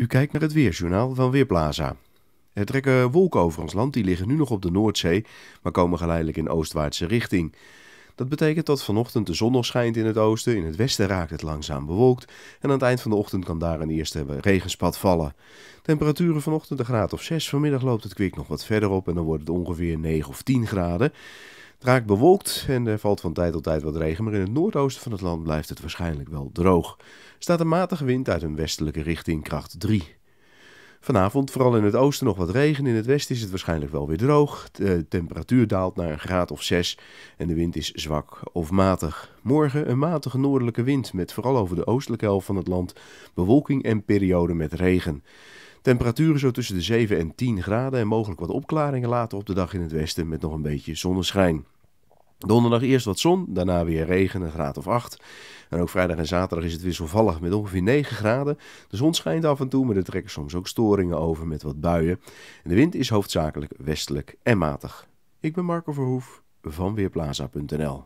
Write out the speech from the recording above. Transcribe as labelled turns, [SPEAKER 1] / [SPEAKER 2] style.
[SPEAKER 1] U kijkt naar het Weerjournaal van Weerplaza. Er trekken wolken over ons land, die liggen nu nog op de Noordzee, maar komen geleidelijk in oostwaartse richting. Dat betekent dat vanochtend de zon nog schijnt in het oosten, in het westen raakt het langzaam bewolkt en aan het eind van de ochtend kan daar een eerste regenspad vallen. Temperaturen vanochtend een graad of 6, vanmiddag loopt het kwik nog wat verder op en dan wordt het ongeveer 9 of 10 graden. Het raakt bewolkt en er valt van tijd tot tijd wat regen, maar in het noordoosten van het land blijft het waarschijnlijk wel droog. Er staat een matige wind uit een westelijke richting, kracht 3. Vanavond vooral in het oosten nog wat regen, in het westen is het waarschijnlijk wel weer droog. De eh, temperatuur daalt naar een graad of 6 en de wind is zwak of matig. Morgen een matige noordelijke wind met vooral over de oostelijke helft van het land bewolking en perioden met regen. Temperaturen zo tussen de 7 en 10 graden en mogelijk wat opklaringen later op de dag in het westen met nog een beetje zonneschijn. Donderdag eerst wat zon, daarna weer regen, een graad of 8. En ook vrijdag en zaterdag is het wisselvallig met ongeveer 9 graden. De zon schijnt af en toe, maar er trekken soms ook storingen over met wat buien. En de wind is hoofdzakelijk westelijk en matig. Ik ben Marco Verhoef van Weerplaza.nl